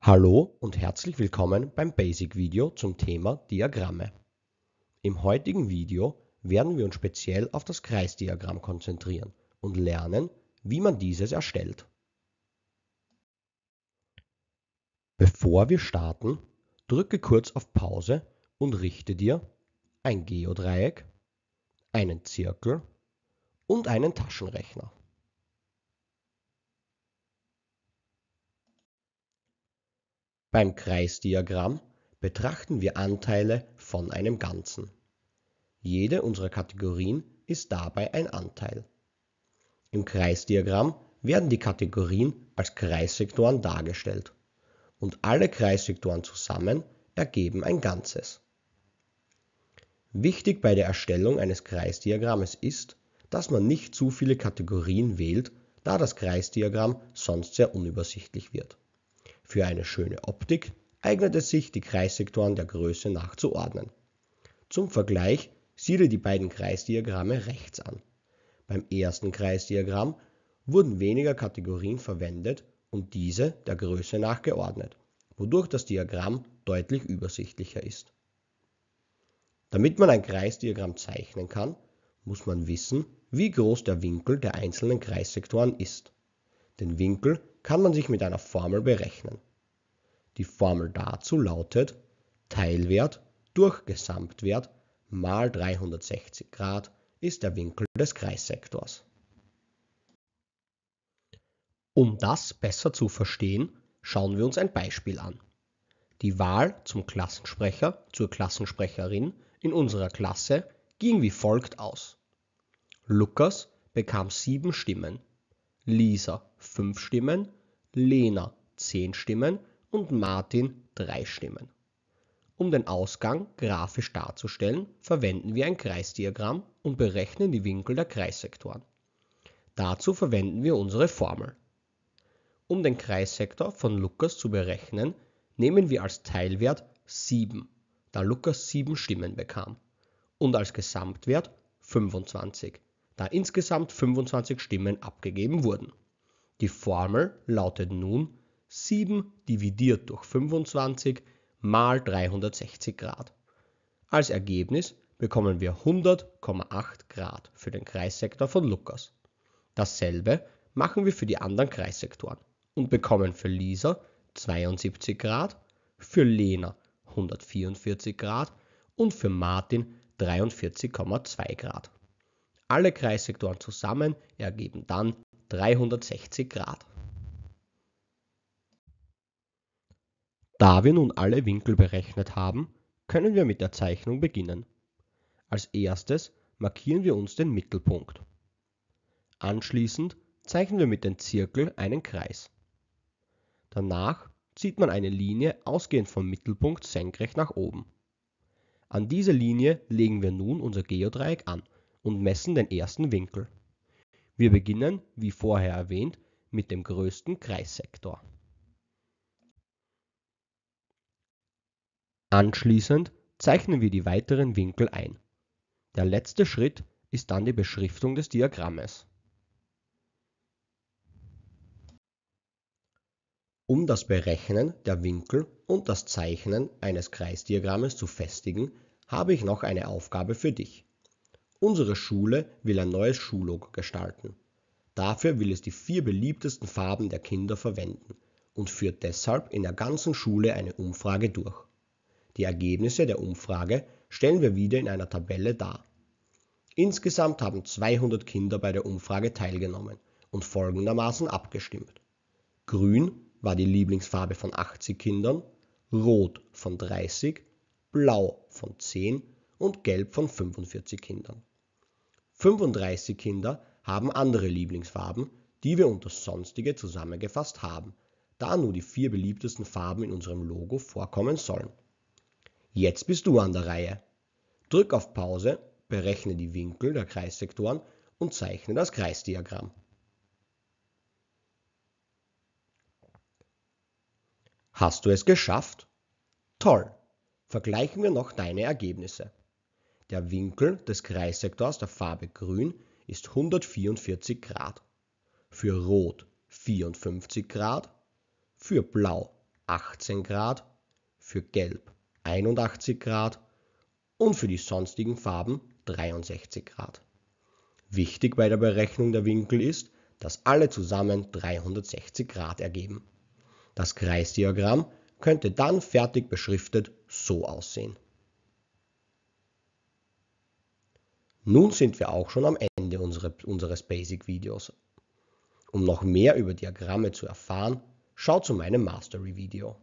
Hallo und herzlich willkommen beim Basic-Video zum Thema Diagramme. Im heutigen Video werden wir uns speziell auf das Kreisdiagramm konzentrieren und lernen, wie man dieses erstellt. Bevor wir starten, drücke kurz auf Pause und richte dir ein Geodreieck, einen Zirkel und einen Taschenrechner. Beim Kreisdiagramm betrachten wir Anteile von einem Ganzen. Jede unserer Kategorien ist dabei ein Anteil. Im Kreisdiagramm werden die Kategorien als Kreissektoren dargestellt und alle Kreissektoren zusammen ergeben ein Ganzes. Wichtig bei der Erstellung eines Kreisdiagrammes ist, dass man nicht zu viele Kategorien wählt, da das Kreisdiagramm sonst sehr unübersichtlich wird. Für eine schöne Optik eignet es sich, die Kreissektoren der Größe nach zu ordnen. Zum Vergleich siedle die beiden Kreisdiagramme rechts an. Beim ersten Kreisdiagramm wurden weniger Kategorien verwendet und diese der Größe nach geordnet, wodurch das Diagramm deutlich übersichtlicher ist. Damit man ein Kreisdiagramm zeichnen kann, muss man wissen, wie groß der Winkel der einzelnen Kreissektoren ist. Den Winkel kann man sich mit einer Formel berechnen. Die Formel dazu lautet Teilwert durch Gesamtwert mal 360 Grad ist der Winkel des Kreissektors. Um das besser zu verstehen, schauen wir uns ein Beispiel an. Die Wahl zum Klassensprecher, zur Klassensprecherin in unserer Klasse ging wie folgt aus. Lukas bekam sieben Stimmen, Lisa fünf Stimmen Lena 10 Stimmen und Martin 3 Stimmen. Um den Ausgang grafisch darzustellen, verwenden wir ein Kreisdiagramm und berechnen die Winkel der Kreissektoren. Dazu verwenden wir unsere Formel. Um den Kreissektor von Lukas zu berechnen, nehmen wir als Teilwert 7, da Lukas 7 Stimmen bekam, und als Gesamtwert 25, da insgesamt 25 Stimmen abgegeben wurden. Die Formel lautet nun 7 dividiert durch 25 mal 360 Grad. Als Ergebnis bekommen wir 100,8 Grad für den Kreissektor von Lukas. Dasselbe machen wir für die anderen Kreissektoren und bekommen für Lisa 72 Grad, für Lena 144 Grad und für Martin 43,2 Grad. Alle Kreissektoren zusammen ergeben dann 360 Grad. Da wir nun alle Winkel berechnet haben, können wir mit der Zeichnung beginnen. Als erstes markieren wir uns den Mittelpunkt. Anschließend zeichnen wir mit dem Zirkel einen Kreis. Danach zieht man eine Linie ausgehend vom Mittelpunkt senkrecht nach oben. An diese Linie legen wir nun unser Geodreieck an und messen den ersten Winkel. Wir beginnen, wie vorher erwähnt, mit dem größten Kreissektor. Anschließend zeichnen wir die weiteren Winkel ein. Der letzte Schritt ist dann die Beschriftung des Diagrammes. Um das Berechnen der Winkel und das Zeichnen eines Kreisdiagrammes zu festigen, habe ich noch eine Aufgabe für dich. Unsere Schule will ein neues Schullogo gestalten. Dafür will es die vier beliebtesten Farben der Kinder verwenden und führt deshalb in der ganzen Schule eine Umfrage durch. Die Ergebnisse der Umfrage stellen wir wieder in einer Tabelle dar. Insgesamt haben 200 Kinder bei der Umfrage teilgenommen und folgendermaßen abgestimmt. Grün war die Lieblingsfarbe von 80 Kindern, Rot von 30, Blau von 10 und Gelb von 45 Kindern. 35 Kinder haben andere Lieblingsfarben, die wir unter Sonstige zusammengefasst haben, da nur die vier beliebtesten Farben in unserem Logo vorkommen sollen. Jetzt bist du an der Reihe. Drück auf Pause, berechne die Winkel der Kreissektoren und zeichne das Kreisdiagramm. Hast du es geschafft? Toll! Vergleichen wir noch deine Ergebnisse. Der Winkel des Kreissektors der Farbe Grün ist 144 Grad, für Rot 54 Grad, für Blau 18 Grad, für Gelb 81 Grad und für die sonstigen Farben 63 Grad. Wichtig bei der Berechnung der Winkel ist, dass alle zusammen 360 Grad ergeben. Das Kreisdiagramm könnte dann fertig beschriftet so aussehen. Nun sind wir auch schon am Ende unsere, unseres Basic-Videos. Um noch mehr über Diagramme zu erfahren, schau zu meinem Mastery-Video.